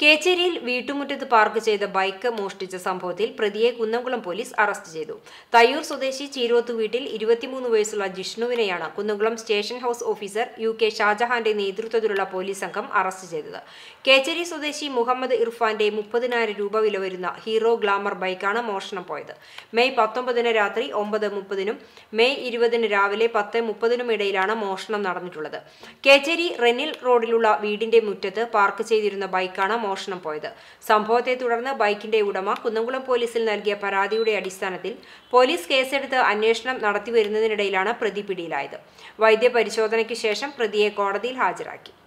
കേച്ചേരിയിൽ വീട്ടുമുറ്റത്ത് പാർക്ക് ചെയ്ത ബൈക്ക് മോഷ്ടിച്ച സംഭവത്തിൽ പ്രതിയെ കുന്നംകുളം പോലീസ് അറസ്റ്റ് ചെയ്തു തയ്യൂർ സ്വദേശി ചീരോത്തു വീട്ടിൽ ഇരുപത്തിമൂന്ന് വയസ്സുള്ള ജിഷ്ണുവിനെയാണ് Kunnamkulam station house officer U K ഷാജഹാന്റെ നേതൃത്വത്തിലുള്ള പോലീസ് സംഘം അറസ്റ്റ് ചെയ്തത് കേച്ചേരി സ്വദേശി മുഹമ്മദ് ഇർഫാന്റെ മുപ്പതിനായിരം രൂപ വില വരുന്ന ഹീറോ ഗ്ലാമർ ബൈക്കാണ് മോഷണം പോയത് മെയ് പത്തൊമ്പതിന് രാത്രി ഒമ്പത് മുപ്പതിനും മെയ് ഇരുപതിന് രാവിലെ പത്ത് മുപ്പതിനും ഇടയിലാണ് മോഷണം നടന്നിട്ടുള്ളത് കേച്ചേരി റെനിൽ റോഡിലുള്ള വീടിന്റെ മുറ്റത്ത് പാർക്ക് ചെയ്തിരുന്ന ബൈക്കാണ് മോഷണം പോയത് സംഭവത്തെ തുടർന്ന് ബൈക്കിന്റെ ഉടമ കുന്നംകുളം പോലീസിൽ നൽകിയ പരാതിയുടെ അടിസ്ഥാനത്തിൽ പോലീസ് കേസെടുത്ത് അന്വേഷണം നടത്തിവരുന്നതിനിടയിലാണ് പ്രതി പിടിയിലായത് വൈദ്യപരിശോധനയ്ക്ക് ശേഷം പ്രതിയെ കോടതിയിൽ ഹാജരാക്കി